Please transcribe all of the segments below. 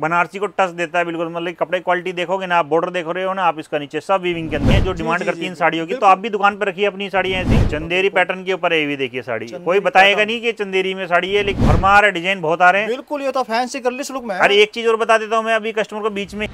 बनारसी को टच देता है बिल्कुल मतलब कपड़े क्वालिटी देखोगे ना आप बॉर्डर देख रहे हो ना आप इसका नीचे सब वीविंग के अंदर जो डिमांड करती है साड़ियों की तो आप भी दुकान पर रखिए अपनी साड़ी ऐसी चंदेरी पैटर्न के ऊपर है देखिए साड़ी कोई बताएगा नहीं कि चंदेरी में साड़ी है लेकिन है डिजाइन बहुत आ रहे हैं बिल्कुल ये तो फैंसी कर ली लुक में अरे एक चीज और बता देता हूँ मैं अभी कस्टमर को बीच में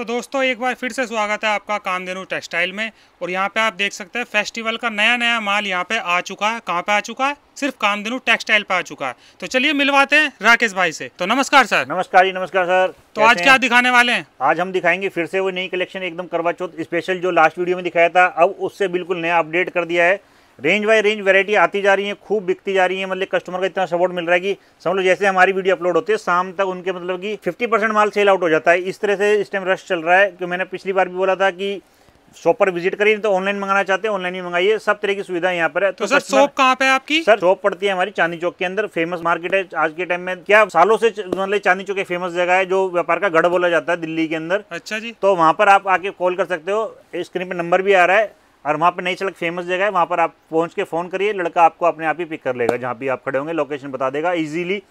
तो दोस्तों एक बार फिर से स्वागत है आपका कामधेनु टेक्सटाइल में और यहाँ पे आप देख सकते हैं फेस्टिवल का नया नया माल यहाँ पे आ चुका है कहाँ पे आ चुका है सिर्फ कामधेनु टेक्सटाइल पे आ चुका है तो चलिए मिलवाते हैं राकेश भाई से तो नमस्कार सर नमस्कार जी नमस्कार सर तो आज क्या दिखाने वाले हैं आज हम दिखाएंगे फिर से वो नई कलेक्शन एकदम करवा चौथ स्पेशल जो लास्ट वीडियो में दिखाया था अब उससे बिल्कुल नया अपडेट कर दिया है रेंज बाय रेंज वैरायटी आती जा रही है खूब बिकती जा रही है मतलब कस्टमर का इतना सपोर्ट मिल रहा है कि समझ लो जैसे हमारी वीडियो अपलोड होती है शाम तक उनके मतलब कि 50 परसेंट माल सेल आउट हो जाता है इस तरह से इस टाइम रश चल रहा है कि मैंने पिछली बार भी बोला था कि शॉप पर विजिट करिए तो ऑनलाइन मंगाना चाहते हैं ऑनलाइन भी मंगाइए सब तरह की सुविधा यहाँ पर है तो, तो सर शॉप कहाँ पे आपकी सर शॉप पड़ती है हमारी चांदी चौक के अंदर फेमस मार्केट है आज के टाइम में क्या सालों से मतलब चांदी चौक एक फेमस जगह है जो व्यापार का गढ़ बोला जाता है दिल्ली के अंदर अच्छा जी तो वहाँ पर आप आके कॉल कर सकते हो स्क्रीन पर नंबर भी आ रहा है और वहाँ पर नई सड़क फेमस जगह है वहाँ पर आप पहुँच के फ़ोन करिए लड़का आपको अपने आप ही पिक कर लेगा जहाँ भी आप खड़े होंगे लोकेशन बता देगा ईजिली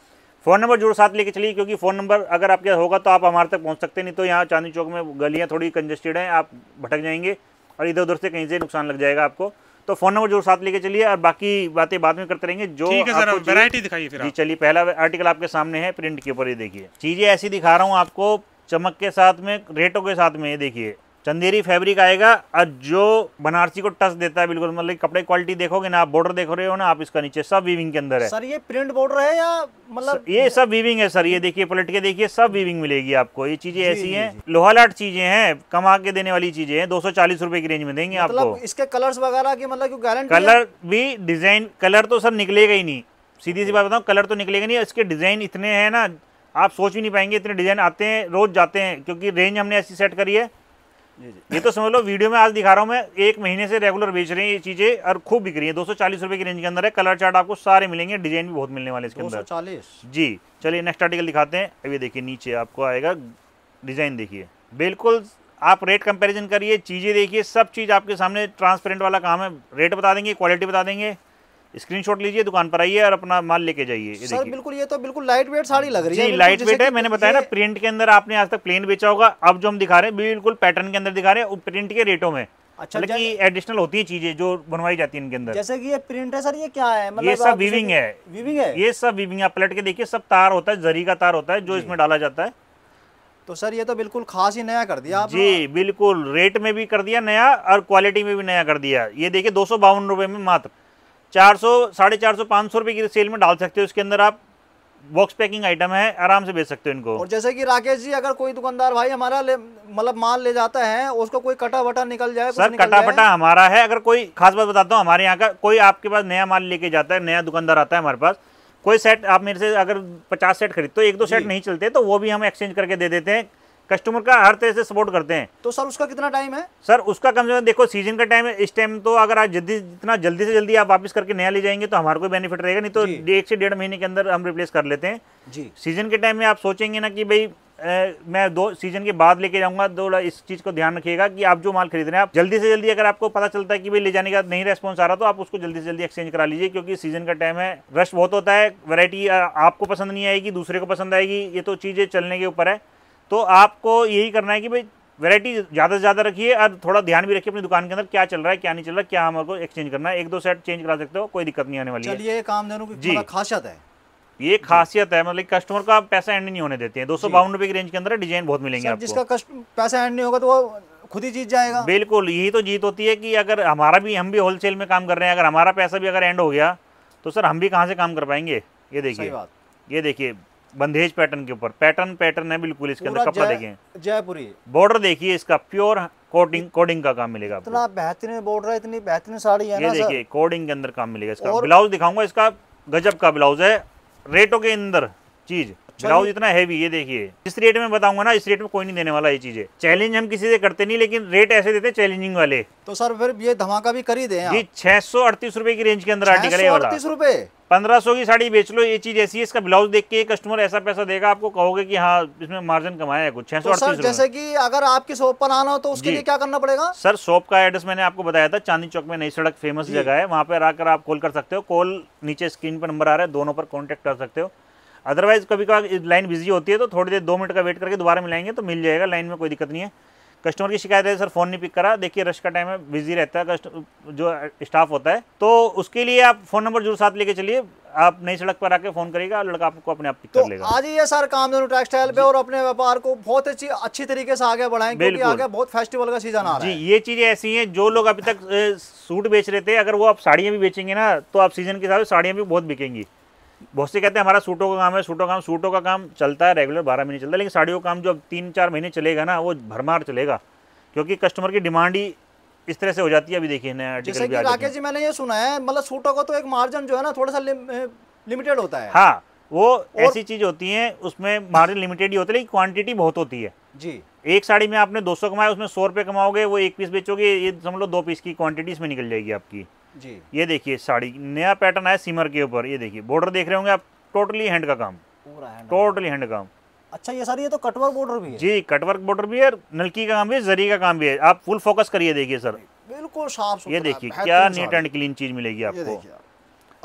फ़ोन नंबर जरूर साथ लेके चलिए क्योंकि फ़ोन नंबर अगर आपके होगा तो आप हमारे तक पहुँच सकते नहीं तो यहाँ चांदनी चौक में गलियाँ थोड़ी कंजेस्टेड हैं आप भटक जाएंगे और इधर उधर से कहीं से नुकसान लग जाएगा आपको तो फोन नंबर जरूर साथ लेके चलिए और बाकी बातें बाद में करते रहेंगे जो वैरायटी दिखाइए फिर जी चलिए पहला आर्टिकल आपके सामने है प्रिंट के ऊपर ये देखिए चीज़ें ऐसी दिखा रहा हूँ आपको चमक के साथ में रेटों के साथ में ये देखिए चंदेरी फैब्रिक आएगा और जो बनारसी को टच देता है बिल्कुल मतलब कपड़े क्वालिटी देखोगे ना आप बॉर्डर देख रहे हो ना आप इसका नीचे सब वीविंग के अंदर है सर ये प्रिंट बॉर्डर है या मतलब ये सब वीविंग है सर ये देखिए पलट के देखिए सब वीविंग मिलेगी आपको ये चीजें ऐसी हैं लोहालाट चीजें हैं कमा के देने वाली चीजें हैं दो रुपए की रेंज में देंगे मतलब आपको इसके कलर वगैरह की मतलब कलर भी डिजाइन कलर तो सर निकलेगा ही नहीं सीधी सी बात बताऊँ कलर तो निकलेगा नहीं इसके डिजाइन इतने हैं ना आप सोच भी नहीं पाएंगे इतने डिजाइन आते हैं रोज जाते हैं क्योंकि रेंज हमने ऐसी सेट करी है ये तो समझ लो वीडियो में आज दिखा रहा हूँ मैं एक महीने से रेगुलर बेच रहे हैं ये चीजें और खूब बिक रही है दो सौ चालीस रुपए की रेंज के अंदर है कलर चार्ट आपको सारे मिलेंगे डिजाइन भी बहुत मिलने वाले इसके अंदर चालीस जी चलिए नेक्स्ट आर्टिकल दिखाते हैं अब ये देखिए नीचे आपको आएगा डिजाइन देखिए बिल्कुल आप रेट कंपैरिजन करिए चीज़ें देखिए सब चीज़ आपके सामने ट्रांसपेरेंट वाला काम है रेट बता देंगे क्वालिटी बता देंगे स्क्रीनशॉट लीजिए दुकान पर आइए और अपना माल लेके जाइए सर बिल्कुल ये तो बिल्कुल लाइट वेट साड़ी लग रही है लाइट वेट है मैंने बताया ना प्रिंट के अंदर आपने आज तक प्लेन बेचा होगा अब जो हम दिखा रहे हैं बिल्कुल पैटर्न के अंदर दिखा रहे हैं प्रिंट के रेटों में अच्छा लेकिन मतलब एडिशनल होती है चीजें जो बनवाई जाती है इनके अंदर जैसे कि ये प्रिंट है सर ये क्या है मतलब ये सब विविंग है वीविंग है ये सब विविंग आप पलट के देखिए सब तार होता है जरी का तार होता है जो इसमें डाला जाता है तो सर ये तो बिल्कुल खास ही नया कर दिया जी बिल्कुल रेट में भी कर दिया नया और क्वालिटी में भी नया कर दिया ये देखिए दो सौ बावन रुपए में मात्र चार सौ साढ़े चार सौ पाँच सौ रुपये की सेल तो में डाल सकते हो उसके अंदर आप बॉक्स पैकिंग आइटम है आराम से बेच सकते हो इनको और जैसे कि राकेश जी अगर कोई दुकानदार भाई हमारा मतलब माल ले जाता है उसको कोई कटा वटा निकल जाए सर कटा वटा हमारा है अगर कोई खास बात बताता हूँ हमारे यहाँ का कोई आपके पास नया माल लेके जाता है नया दुकानदार आता है हमारे पास कोई सेट आप मेरे से अगर पचास सेट खरीदते हो एक दो सेट नहीं चलते तो वो भी हम एक्सचेंज करके दे देते हैं कस्टमर का हर तरह से सपोर्ट करते हैं तो सर उसका कितना टाइम है सर उसका कम से कम देखो सीजन का टाइम है इस टाइम तो अगर आप जल्दी जितना जल्दी से जल्दी आप वापस करके नया ले जाएंगे तो हमारे को बेनिफिट रहेगा नहीं तो एक से डेढ़ महीने के अंदर हम रिप्लेस कर लेते हैं जी सीजन के टाइम में आप सोचेंगे ना कि भाई मैं दो सीजन के बाद लेके जाऊंगा तो इस चीज़ को ध्यान रखिएगा कि आप जो माल खरीद रहे हैं आप जल्दी से जल्दी अगर आपको पता चलता है कि भाई ले जाने का नहीं रेस्पॉन्स आ रहा तो आप उसको जल्दी से जल्दी एक्सचेंज करा लीजिए क्योंकि सीजन का टाइम है रश बहुत होता है वैरायटी आपको पसंद नहीं आएगी दूसरे को पसंद आएगी ये तो चीज़ें चलने के ऊपर है तो आपको यही करना है कि भाई वैरायटी ज़्यादा से ज़्यादा रखिए और थोड़ा ध्यान भी रखिए अपनी दुकान के अंदर क्या चल रहा है क्या नहीं चल रहा है क्या हमारे एक्सचेंज करना है एक दो सेट चेंज करा सकते हो कोई दिक्कत नहीं आने वाली है काम देने खासियत है ये खासियत है मतलब कस्टमर का पैसा एंड नहीं होने देते हैं दो सौ बावन रुपए की रेंज के अंदर डिजाइन बहुत मिलेंगे आपको जिसका पैसा एंड नहीं होगा तो वो खुद ही जीत जाएगा बिल्कुल यही तो जीत होती है कि अगर हमारा भी हम भी होलसेल में काम कर रहे हैं अगर हमारा पैसा भी अगर एंड हो गया तो सर हम भी कहाँ से काम कर पाएंगे ये देखिए ये देखिए बंदेज पैटर्न के ऊपर पैटर्न पैटर्न है बिल्कुल इसके अंदर कपड़ा देखिए जयपुरी बॉर्डर देखिए इसका प्योर कोडिंग कोडिंग का काम मिलेगा इतना बेहतरीन बॉर्डर है इतनी बेहतरीन साड़ी है ये देखिए कोडिंग के अंदर काम मिलेगा इसका ब्लाउज दिखाऊंगा इसका गजब का ब्लाउज है रेटों के अंदर चीज़ ब्लाउज इतना हैवी ये देखिए जिस रेट में बताऊंगा ना इस रेट में कोई नहीं देने वाला ये चीजें चैलेंज हम किसी से करते नहीं लेकिन रेट ऐसे देते चैलेंजिंग वाले तो सर फिर ये धमाका भी करी ही छह सौ अड़तीस रूपए की रेंज के अंदर आर्टिकल है अड़तीस रूपए पंद्रह सौ की साड़ी बेच लो ये चीज ऐसी इसका ब्लाउज देख के कस्टमर ऐसा पैसा देगा आपको कहोगे कि हाँ इसमें मार्जिन कमाया है कुछ छह सौ तो जैसे कि अगर आपकी शॉप पर आना हो तो उसके लिए क्या करना पड़ेगा सर शॉप का एड्रेस मैंने आपको बताया था चांदी चौक में नई सड़क फेमस जगह है वहाँ पर आकर आप कॉल कर सकते हो कॉल नीचे स्क्रीन पर नंबर आ रहा है दोनों पर कॉन्टेक्ट कर सकते हो अदरवाइज कभी कभार लाइन बिजी होती है तो थोड़ी देर दो मिनट का वेट करके दोबारा मिलाएंगे तो मिल जाएगा लाइन में कोई दिक्कत नहीं है कस्टमर की शिकायत है सर फ़ोन नहीं पिक करा देखिए रश का टाइम है बिजी रहता है जो स्टाफ होता है तो उसके लिए आप फ़ोन नंबर जरूर साथ लेके चलिए आप नई सड़क पर आके फ़ोन करेगा लड़का आपको अपने आप पिक तो कर लेगा आज ये सर काम दोनों टेक्सटाइल पे और अपने व्यापार को बहुत अच्छी अच्छी तरीके से आगे बढ़ाएंगे क्योंकि आगे बहुत फेस्टिवल का सीजन आ रहा है जी ये चीज़ें ऐसी हैं जो लोग अभी तक सूट बेच रहे थे अगर वो आप साड़ियाँ भी बेचेंगे ना तो आप सीजन के हिसाब से साड़ियाँ भी बहुत बिकेंगी बहुत से कहते हैं हमारा सूटों का काम है सूटों का काम सूटों का काम चलता है रेगुलर बारह महीने चलता है लेकिन साड़ियों का काम जो अब तीन चार महीने चलेगा ना वो भरमार चलेगा क्योंकि कस्टमर की डिमांड ही इस तरह से हो जाती है अभी देखिए नया जैसे कि राकेश जी मैंने ये सुना है मतलब सूटों का तो एक मार्जिन जो है ना थोड़ा सा लिमिटेड होता है हाँ वो ऐसी चीज होती है उसमें मार्जिन लिमिटेड ही होता है लेकिन क्वांटिटी बहुत होती है जी एक साड़ी में आपने 200 कमाया उसमें सौ रुपये कमाओगे वो एक पीस बेचोगे ये समझ लो दो पीस की क्वांटिटी इसमें निकल जाएगी आपकी जी ये देखिए साड़ी नया पैटर्न आया सीमर के ऊपर ये देखिए बॉर्डर देख रहे होंगे आप टोटली हैंड का काम पूरा टोटली हैंड काम अच्छा ये सारी ये तो कटवर्क बॉर्डर भी है जी कटवर्क बॉर्डर भी है नलकी का काम भी है जरी का काम भी है आप फुल फोकस करिए देखिए सर बिल्कुल साफ ये देखिए क्या नीट एंड क्लीन चीज मिलेगी आपको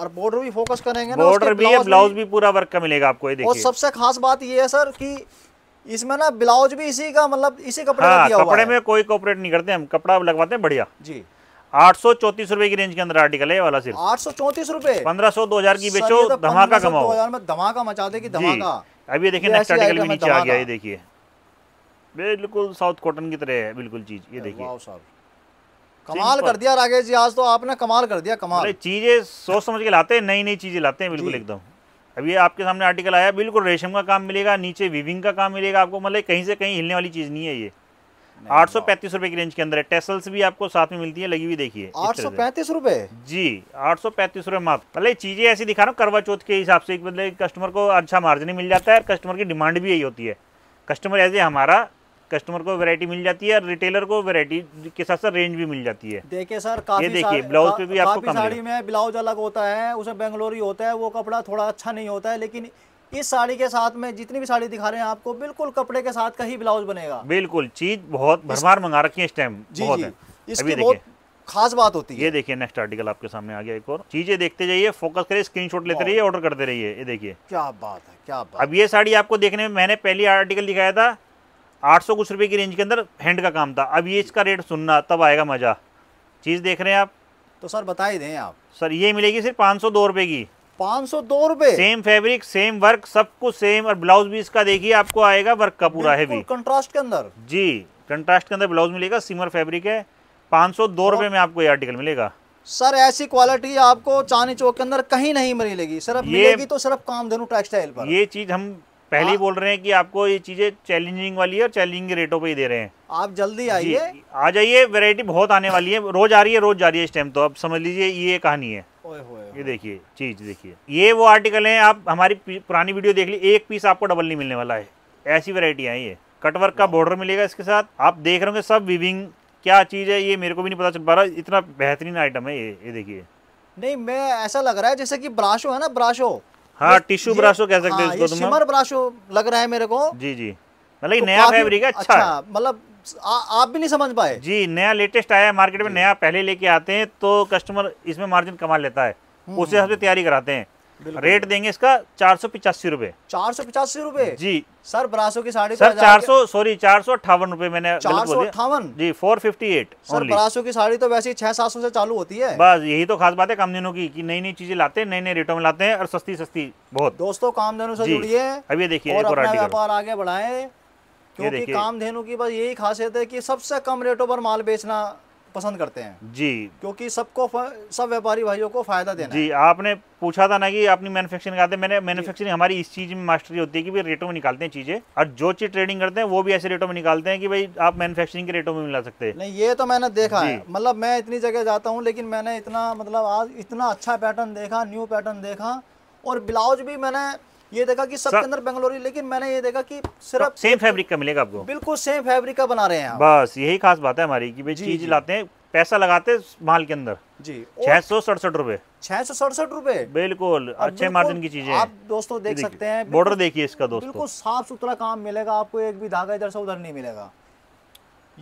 और बॉर्डर भी फोकस करेंगे बॉर्डर भी है ब्लाउज भी पूरा वर्क का मिलेगा आपको ये देखिए और सबसे खास बात ये है सर की इसमें ना ब्लाउज भी इसी का मतलब इसी कपड़े हाँ, कपड़े में कोई कॉपरेट नहीं करते हम कपड़ा लगवाते हैं बढ़िया जी आठ रुपए की रेंज के अंदर आर्टिकल है वाला सिर्फ आठ रुपए पंद्रह सौ दो हजार की बेचो तो धमाका कमाओ में धमाका मचा देगी धमाका अब देखिए नेक्स्ट आर्टिकल भी नीचे आ गया ये देखिए बिल्कुल साउथ कॉटन की तरह है बिल्कुल चीज ये देखिए कमाल कर दिया राकेश जी आज तो आपने कमाल कर दिया कमाल चीजें सोच समझ के लाते हैं नई नई चीजें लाते हैं बिल्कुल एकदम अभी ये आपके सामने आर्टिकल आया बिल्कुल रेशम का काम मिलेगा नीचे विविंग का काम मिलेगा आपको मतलब कहीं से कहीं हिलने वाली चीज़ नहीं है ये आठ सौ पैंतीस रुपए की रेंज के अंदर है टेसल्स भी आपको साथ में मिलती है लगी हुई देखिए आठ सौ पैंतीस रुपए जी आठ सौ पैंतीस रुपए मात्र मतलब पहले चीजें ऐसी दिखा रहा हूँ करवा चौथ के हिसाब से मतलब कस्टमर को अच्छा मार्जिन मिल जाता है और कस्टमर की डिमांड भी यही होती है कस्टमर एज ए हमारा कस्टमर को वैरायटी मिल जाती है रिटेलर को वैरायटी के साथ साथ रेंज भी मिल जाती है देखिए सर काफी ये देखिए ब्लाउज पे भी आपको साड़ी में ब्लाउज अलग होता है उसमें बेंगलोरी होता है वो कपड़ा थोड़ा अच्छा नहीं होता है लेकिन इस साड़ी के साथ में जितनी भी साड़ी दिखा रहे हैं आपको बिल्कुल कपड़े के साथ का ही ब्लाउज बनेगा बिल्कुल चीज बहुत भरमार मंगा रखी है इस टाइम बहुत है इसकी बहुत खास बात होती है ये देखिए नेक्स्ट आर्टिकल आपके सामने आ गया एक और चीजें देखते जाइए फोकस करिए स्क्रीनशॉट लेते रहिए ऑर्डर करते रहिए ये देखिए क्या बात है क्या बात अब ये साड़ी आपको देखने में मैंने पहली आर्टिकल दिखाया था 800 कुछ रुपए की रेंज के अंदर हैंड का काम था अब ये इसका रेट सुनना तब आएगा मजा चीज देख रहे हैं आप तो सर बता ही दें आप सर ये मिलेगी सिर्फ पाँच सौ दो रुपए की पाँच सौ दो रूपए सेम फैब्रिक सेम वर्क सब कुछ सेम और ब्लाउज भी इसका देखिए आपको आएगा वर्क का पूरा है कंट्रास्ट के अंदर जी कंट्रास्ट के अंदर ब्लाउज मिलेगा सिमर फैब्रिक है पाँच सौ दो रूपए में आपको ये आर्टिकल मिलेगा सर ऐसी क्वालिटी आपको चांदी चौक के अंदर कहीं नहीं मिलेगी सिर्फ मिलेगी तो सिर्फ काम धनु टेक्सटाइल पर ये चीज हम पहले ही हाँ। बोल रहे हैं कि आपको ये चीजें चैलेंजिंग वाली है और चैलेंजिंग रेटों पे ही दे रहे हैं आप जल्दी आइए आ जाइए वैरायटी बहुत आने वाली है रोज आ रही है रोज जा रही है इस टाइम तो आप समझ लीजिए ये कहानी है ये देखिए चीज देखिए ये वो आर्टिकल हैं आप हमारी पुरानी वीडियो देख ली एक पीस आपको डबल नहीं मिलने वाला है ऐसी वेराइटी है ये कटवर्क का बॉर्डर मिलेगा इसके साथ आप देख रहे होंगे सब विविंग क्या चीज़ है ये मेरे को भी नहीं पता चल पा रहा इतना बेहतरीन आइटम है ये ये देखिए नहीं मैं ऐसा लग रहा है जैसे कि ब्राशो है ना ब्राशो हाँ टिश्यू ब्राशो कह सकते हैं हाँ, ब्राशो लग रहा है मेरे को जी जी मतलब तो नया फैब्रिक है अच्छा, अच्छा मतलब आ, आप भी नहीं समझ पाए जी नया लेटेस्ट आया है मार्केट में नया पहले लेके आते हैं तो कस्टमर इसमें मार्जिन कमा लेता है हम्म। उसी हिसाब से तैयारी कराते हैं रेट देंगे इसका चार सौ पिचासी रूपए चार सौ पिचासी रूपए जी सर ब्रासो की साड़ी सर चार सौ सॉरी चार सौ अट्ठावन रूपए मैंने चार सौ अट्ठावन जी फोर फिफ्टी एट सर ब्रासो की साड़ी तो वैसे ही छह सात सौ से चालू होती है बस यही तो खास बात है कामधेनु की कि नई नई चीजें लाते हैं नए नए रेटों में लाते हैं और सस्ती सस्ती बहुत दोस्तों कामधेनु से जुड़िए अब देखिए व्यापार आगे बढ़ाए क्योंकि कामधेनु की बस यही खासियत है कि सबसे कम रेटों पर माल बेचना पसंद करते हैं जी क्योंकि सबको सब व्यापारी भाइयों को फायदा देना जी है। आपने पूछा था ना कि अपनी मैन्युफैक्चरिंग करते मैंने मैन्युफैक्चरिंग हमारी इस चीज़ में मास्टरी होती है कि भाई रेटों में निकालते हैं चीज़ें और जो चीज़ ट्रेडिंग करते हैं वो भी ऐसे रेटों में निकालते हैं कि भाई आप मैन्युफैक्चरिंग के रेटों में मिला सकते हैं नहीं ये तो मैंने देखा है मतलब मैं इतनी जगह जाता हूँ लेकिन मैंने इतना मतलब आज इतना अच्छा पैटर्न देखा न्यू पैटर्न देखा और ब्लाउज भी मैंने ये देखा कि सबके अंदर बेंगलोरी लेकिन मैंने ये देखा कि सिर्फ सेम तो फैब्रिक का मिलेगा आपको बिल्कुल सेम फैब्रिक का बना रहे हैं बस यही खास बात है हमारी की चीज लाते हैं पैसा लगाते माल के अंदर जी छह सौ सड़सठ रूपए छह सौ सड़सठ रूपए बिल्कुल अच्छे मार्जिन की चीजें आप दोस्तों देख सकते हैं बॉर्डर देखिए इसका दोस्तों बिल्कुल साफ सुथरा काम मिलेगा आपको एक भी धागा इधर से उधर नहीं मिलेगा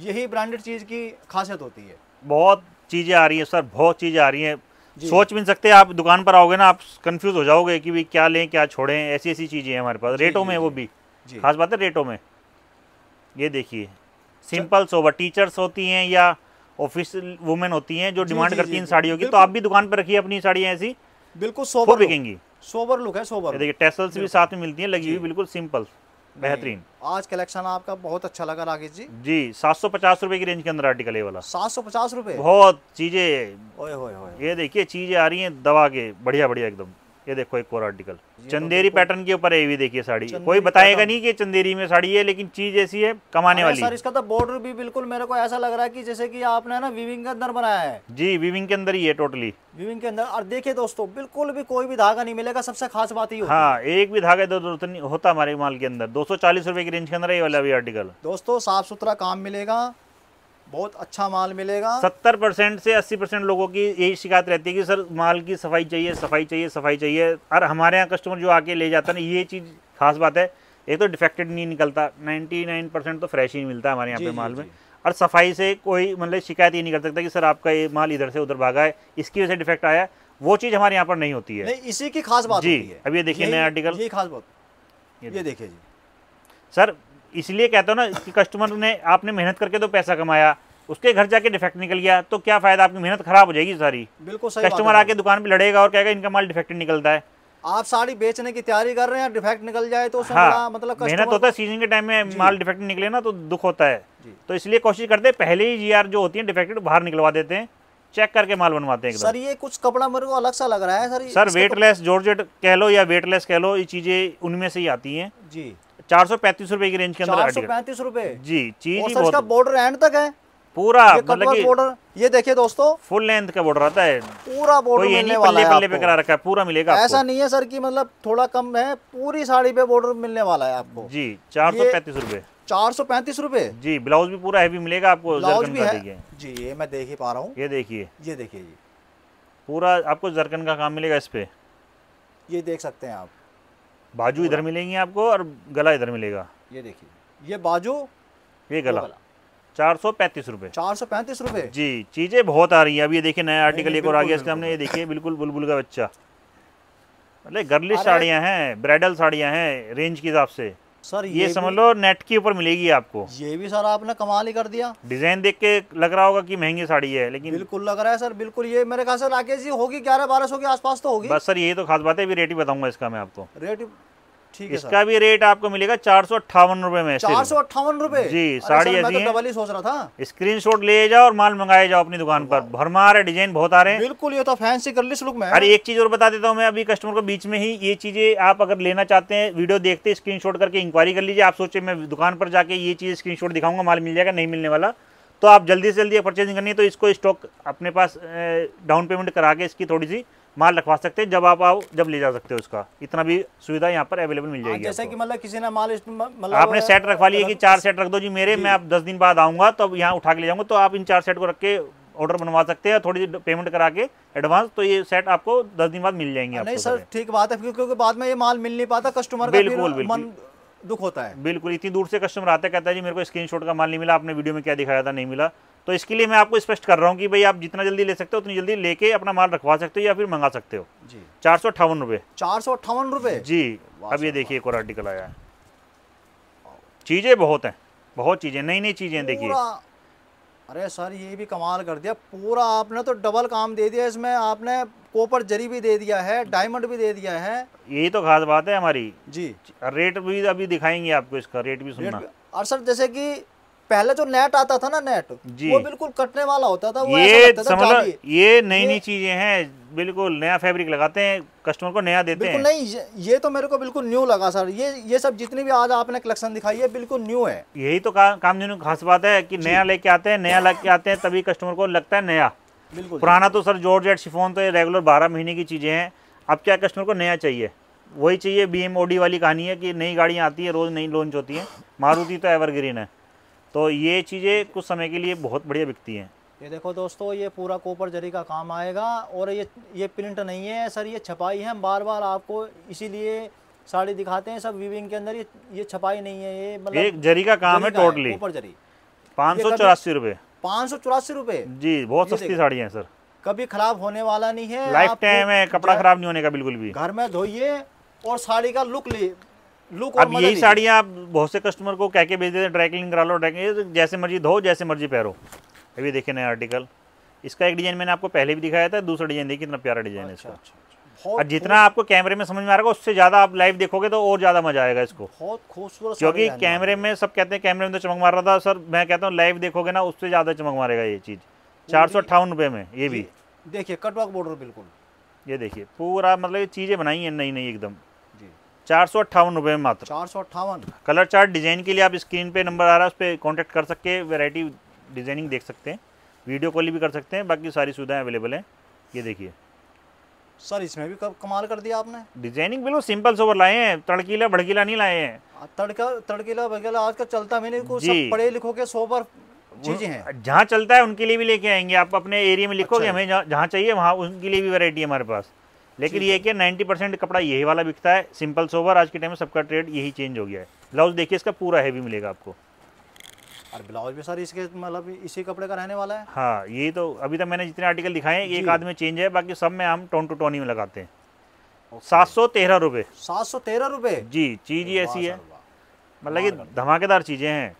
यही ब्रांडेड चीज की खासियत होती है बहुत चीजें आ रही है सर बहुत चीजें आ रही है सोच भी नहीं सकते आप दुकान पर आओगे ना आप कंफ्यूज हो जाओगे कि भी क्या लें क्या छोड़ें ऐसी ऐसी चीज़ें हैं हमारे पास रेटों में वो भी खास बात है रेटों में ये देखिए सिंपल सोबर टीचर्स होती हैं या ऑफिस वुमेन होती हैं जो डिमांड करती हैं साड़ियों की तो आप भी दुकान पर रखिए अपनी साड़ियाँ ऐसी बिल्कुल सोबर बिकेंगी सोबर लुक है सोबर देखिए टेसल्स भी साथ में मिलती हैं लगी हुई बिल्कुल सिंपल बेहतरीन आज कलेक्शन आपका बहुत अच्छा लगा राकेश जी जी सात सौ पचास रूपए की रेंज के अंदर आर्टिकल है वाला सात सौ पचास रूपए बहुत चीजें ये देखिए चीजें आ रही हैं दवा के बढ़िया बढ़िया एकदम ये देखो एक और आर्टिकल चंदेरी पैटर्न तो के ऊपर है देखिए साड़ी कोई बताएगा नहीं कि चंदेरी में साड़ी है लेकिन चीज ऐसी है कमाने वाली सर इसका तो बॉर्डर भी बिल्कुल मेरे को ऐसा लग रहा है कि जैसे कि आपने ना विविंग के अंदर बनाया है जी विविंग के अंदर ही है टोटली विविंग के अंदर और देखिये दोस्तों बिल्कुल भी कोई भी धागा नहीं मिलेगा सबसे खास बात ही हाँ एक भी धागा जरूरत होता हमारे माल के अंदर दो सौ के रेंज के अंदर ये वाला भी आर्टिकल दोस्तों साफ सुथरा काम मिलेगा बहुत अच्छा माल मिलेगा सत्तर परसेंट से अस्सी परसेंट लोगों की यही शिकायत रहती है कि सर माल की सफाई चाहिए सफाई चाहिए सफाई चाहिए और हमारे यहाँ कस्टमर जो आके ले जाता है ना ये चीज़ खास बात है एक तो डिफेक्टेड नहीं निकलता नाइन परसेंट तो फ्रेश ही मिलता है हमारे यहाँ पे माल में और सफाई से कोई मतलब शिकायत ही नहीं कर सकता कि सर आपका ये माल इधर से उधर भागा है इसकी वजह से डिफेक्ट आया वो चीज़ हमारे यहाँ पर नहीं होती है इसी की खास बात जी अब ये देखिए नया आर्टिकल खास बात ये देखिए जी सर इसलिए कहता हूँ ना कि कस्टमर ने आपने मेहनत करके तो पैसा कमाया उसके घर जाके डिफेक्ट निकल गया तो क्या फायदा आपकी मेहनत खराब हो जाएगी सारी बिल्कुल सही कस्टमर आके दुकान पे लड़ेगा और कहेगा इनका माल डिफेक्ट निकलता है आप साड़ी बेचने की तैयारी कर रहे हैं डिफेक्ट निकल जाए तो हाँ, मतलब मेहनत होता है सीजन के टाइम में माल डिफेक्ट निकले ना तो दुख होता है तो इसलिए कोशिश करते हैं पहले ही जी जो होती है डिफेक्टेड बाहर निकलवा देते हैं चेक करके माल बनवाते हैं सर ये कुछ कपड़ा मेरे को अलग सा लग रहा है सर सर वेटलेस जॉर्जेट तो- कह लो या वेटलेस कह लो ये चीजें उनमें से ही आती हैं जी चार सौ की रेंज के अंदर चार सौ पैंतीस रूपए जी चीज का बॉर्डर एंड तक है पूरा मतलब बॉर्डर ये देखिए दोस्तों फुल लेंथ का बॉर्डर आता है पूरा बॉर्डर मिलने वाला है पल्ले पे करा रखा है पूरा मिलेगा ऐसा नहीं है सर कि मतलब थोड़ा कम है पूरी साड़ी पे बॉर्डर मिलने वाला है आपको जी चार सौ पैंतीस रूपए चार सौ पैंतीस रूपए जी ब्लाउज भी पूरा हैवी मिलेगा आपको ब्लाउज भी है जी ये मैं देख ही पा रहा हूँ ये देखिए ये देखिए जी पूरा आपको जरकन का काम मिलेगा इस पे ये देख सकते हैं आप बाजू इधर मिलेंगी आपको और गला इधर मिलेगा ये देखिए ये बाजू ये गला चार सौ पैंतीस रुपये चार सौ पैंतीस रुपये जी चीज़ें बहुत आ रही है अभी ये देखिए नया आर्टिकल एक और आ गया इसके हमने ये देखिए बिल्कुल बुलबुल का बच्चा मतलब गर्लिश साड़ियाँ हैं ब्राइडल साड़ियाँ हैं रेंज के हिसाब से सर ये, ये समझ लो नेट के ऊपर मिलेगी आपको ये भी सर आपने कमाल ही कर दिया डिजाइन देख के लग रहा होगा कि महंगी साड़ी है लेकिन बिल्कुल लग रहा है सर बिल्कुल ये मेरे ख्याल से राकेश जी होगी ग्यारह बारह सौ के आसपास तो होगी बस सर ये तो खास बात है अभी रेट ही बताऊंगा इसका मैं आपको रेट ठीक है इसका भी रेट आपको मिलेगा चार सौ अट्ठावन रूपए में चार सौ अट्ठावन रूपए जी साड़ी ऐसी तो सोच रहा था स्क्रीन शॉट ले जाओ और माल मंगाए जाओ अपनी दुकान पर भरमा रहे डिजाइन बहुत आ रहे हैं बिल्कुल ये तो फैंसी कर लुक में अरे एक चीज और बता देता हूँ मैं अभी कस्टमर को बीच में ही ये चीजें आप अगर लेना चाहते हैं वीडियो देखते स्क्रीन करके इंक्वायरी कर लीजिए आप सोचे मैं दुकान पर जाके ये चीज स्क्रीन दिखाऊंगा माल मिल जाएगा नहीं मिलने वाला तो आप जल्दी से जल्दी परचेजिंग करनी है तो इसको स्टॉक अपने पास डाउन पेमेंट करा के इसकी थोड़ी सी माल रखवा सकते हैं जब आप आओ जब ले जा सकते हो उसका इतना भी सुविधा यहाँ पर अवेलेबल मिल हाँ, जाएगी जैसा कि मतलब किसी ने माल मतलब आपने सेट रखवा लिया कि चार सेट रख दो जी मेरे मैं आप दस दिन बाद आऊँगा तो अब यहाँ उठा के ले जाऊँगा तो आप इन चार सेट को रख के ऑर्डर बनवा सकते हैं थोड़ी पेमेंट करा के एडवांस तो ये सेट आपको दस दिन बाद मिल जाएंगे नहीं सर ठीक बात है क्योंकि बाद में ये माल मिल नहीं पाता कस्टमर बिल्कुल मन दुख होता है बिल्कुल इतनी दूर से कस्टमर आता है कहता है जी मेरे को स्क्रीन का माल नहीं मिला आपने वीडियो में क्या दिखाया था नहीं मिला तो इसके लिए मैं आपको स्पष्ट कर रहा हूँ कि भाई आप जितना जल्दी ले सकते हो उतनी जल्दी लेके अपना माल रखवा सकते हो या फिर मंगा सकते हो जी चार सौ अट्ठावन रुपये चार सौ अट्ठावन रुपये जी अब ये देखिए एक और आर्टिकल आया है चीज़ें बहुत हैं बहुत चीज़ें नई नई चीज़ें देखिए अरे सर ये भी कमाल कर दिया पूरा आपने तो डबल काम दे दिया इसमें आपने कोपर जरी भी दे दिया है डायमंड भी दे दिया है यही तो खास बात है हमारी जी रेट भी अभी दिखाएंगे आपको इसका रेट भी सुनना और सर जैसे कि पहले जो नेट आता था ना नेट वो बिल्कुल कटने वाला होता था वो ये समझ ये नई नई चीजें हैं बिल्कुल नया फैब्रिक लगाते हैं कस्टमर को नया देते हैं नहीं ये तो मेरे को बिल्कुल न्यू लगा सर ये ये सब जितनी भी आज आपने कलेक्शन दिखाई है बिल्कुल न्यू है यही तो का, जो खास बात है कि नया लेके आते हैं नया लेके आते हैं तभी कस्टमर को लगता है नया बिल्कुल पुराना तो सर जॉर्ज एट शिफोन तो ये रेगुलर बारह महीने की चीज़ें हैं अब क्या कस्टमर को नया चाहिए वही चाहिए बी वाली कहानी है कि नई गाड़ियाँ आती है रोज़ नई लॉन्च होती है मारुति तो एवरग्रीन है तो ये चीज़ें कुछ समय के लिए बहुत बढ़िया बिकती हैं ये देखो दोस्तों ये पूरा कोपर जरी का काम आएगा और ये ये प्रिंट नहीं है सर ये छपाई है हम बार बार आपको इसीलिए साड़ी दिखाते हैं सब वीविंग के अंदर ये ये छपाई नहीं है ये मतलब एक जरी का काम जरी है टोटली कोपर जरी पाँच सौ चौरासी रुपये पाँच सौ चौरासी रुपये जी बहुत सस्ती साड़ी है सर कभी खराब होने वाला नहीं है लाइफ टाइम है कपड़ा खराब नहीं होने का बिल्कुल भी घर में धोइए और साड़ी का लुक ले लुक अब यही साड़ियाँ आप बहुत से कस्टमर को कह के भेज देते हैं ड्राई करा लो ड्राई जैसे मर्जी धो जैसे मर्जी पहनो अभी देखे नया आर्टिकल इसका एक डिजाइन मैंने आपको पहले भी दिखाया था दूसरा डिजाइन देखिए कितना प्यारा डिजाइन है अच्छा, इसका अच्छा, अच्छा। और जितना आपको कैमरे में समझ में आ रहा उससे ज्यादा आप लाइव देखोगे तो और ज्यादा मजा आएगा इसको बहुत खूबसूरत क्योंकि कैमरे में सब कहते हैं कैमरे में तो चमक मार रहा था सर मैं कहता हूँ लाइव देखोगे ना उससे ज्यादा चमक मारेगा ये चीज चार सौ अट्ठावन रुपये में ये भी देखिए कटवाक बॉर्डर बिल्कुल ये देखिए पूरा मतलब ये चीजें बनाई है नई नई एकदम चार सौ अट्ठावन रुपये में मात्र चार सौ अट्ठावन कलर चार्ट डिजाइन के लिए आप स्क्रीन पे नंबर आ रहा है उस पर कॉन्टैक्ट कर सकते हैं वेराइटी डिजाइनिंग देख सकते हैं वीडियो कॉल भी कर सकते हैं बाकी सारी सुविधाएं अवेलेबल हैं ये देखिए सर इसमें भी कमाल कर दिया आपने डिजाइनिंग बिल्कुल सिंपल सोवर लाए हैं तड़कीला भड़कीला नहीं लाए हैं तड़का तड़कीला भड़कीला आजकल चलता मैंने पढ़े लिखो के सोवर चीजें हैं जहाँ चलता है उनके लिए भी लेके आएंगे आप अपने एरिया में लिखोगे अच्छा। हमें जहाँ चाहिए वहाँ उनके लिए भी वैरायटी है हमारे पास लेकिन ये कि नाइन्टी परसेंट कपड़ा यही वाला बिकता है सिंपल सोवर आज के टाइम में सबका ट्रेड यही चेंज हो गया है ब्लाउज देखिए इसका पूरा हैवी मिलेगा आपको और ब्लाउज भी सर इसके मतलब इसी कपड़े का रहने वाला है हाँ ये तो अभी तक मैंने जितने आर्टिकल दिखाए हैं एक आदमी चेंज है बाकी सब में हम टोन टू टोनी ही में लगाते हैं सात सौ तेरह रुपये सात सौ तेरह रुपये जी चीज़ ही ऐसी है मतलब कि धमाकेदार चीज़ें हैं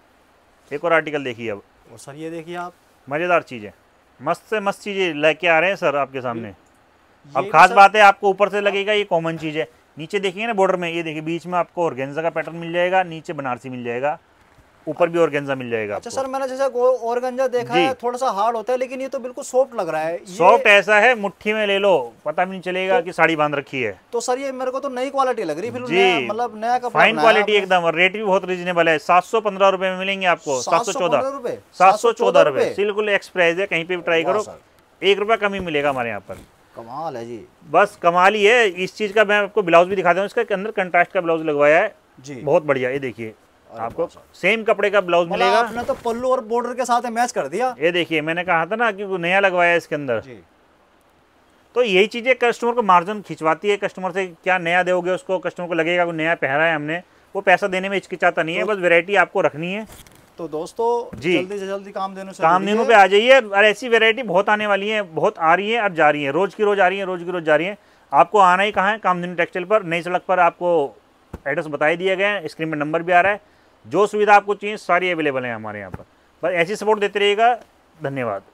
एक और आर्टिकल देखिए अब और सर ये देखिए आप मज़ेदार चीज़ें मस्त से मस्त चीज़ें लेके आ रहे हैं सर आपके सामने अब खास बात है आपको ऊपर से लगेगा ये कॉमन चीज़ है नीचे देखेंगे ना बॉर्डर में ये देखिए बीच में आपको ऑर्गेन्जा का पैटर्न मिल जाएगा नीचे बनारसी मिल जाएगा ऊपर भी ऑर्गेंजा मिल जाएगा अच्छा सर मैंने जैसे ऑर्गेंजा देखा है थोड़ा सा हार्ड होता है लेकिन ये तो बिल्कुल सॉफ्ट लग रहा है सॉफ्ट ऐसा है मुट्ठी में ले लो पता भी नहीं चलेगा तो, कि साड़ी बांध रखी है तो सर ये मेरे को तो नई क्वालिटी लग रही है मतलब नया का फाइन क्वालिटी एकदम रेट भी बहुत रीजनेबल है सात सौ पंद्रह में मिलेंगे आपको सात सौ चौदह सात सौ चौदह रुपए बिल्कुल एक्सप्राइज है कहीं पे भी ट्राई करो एक रुपया कम ही मिलेगा हमारे यहाँ पर कमाल है जी बस कमाल ही है इस चीज़ का मैं आपको ब्लाउज भी दिखा दूँ इसका अंदर कंट्रास्ट का ब्लाउज लगवाया है जी बहुत बढ़िया ये देखिए आपको सेम कपड़े का ब्लाउज मिलेगा आपने तो पल्लू और बॉर्डर के साथ मैच कर दिया ये देखिए मैंने कहा था ना कि नया लगवाया इसके अंदर तो यही चीज़ें कस्टमर को मार्जिन खिंचवाती है कस्टमर से क्या नया दोगे उसको कस्टमर को लगेगा नया पहरा है हमने वो पैसा देने में हिचकिचाता नहीं है तो बस वेरायटी आपको रखनी है तो दोस्तों जी जल्दी से जल्दी काम देने से काम देने पे आ जाइए और ऐसी वेरायटी बहुत आने वाली है बहुत आ रही है और जा रही है रोज की रोज आ रही है रोज की रोज जा रही है आपको आना ही कहाँ है कामधेनु टेक्सटाइल पर नई सड़क पर आपको एड्रेस बताई दिया गया है स्क्रीन पर नंबर भी आ रहा है जो सुविधा आपको चाहिए सारी अवेलेबल है हमारे यहाँ पर पर ऐसी सपोर्ट देते रहिएगा धन्यवाद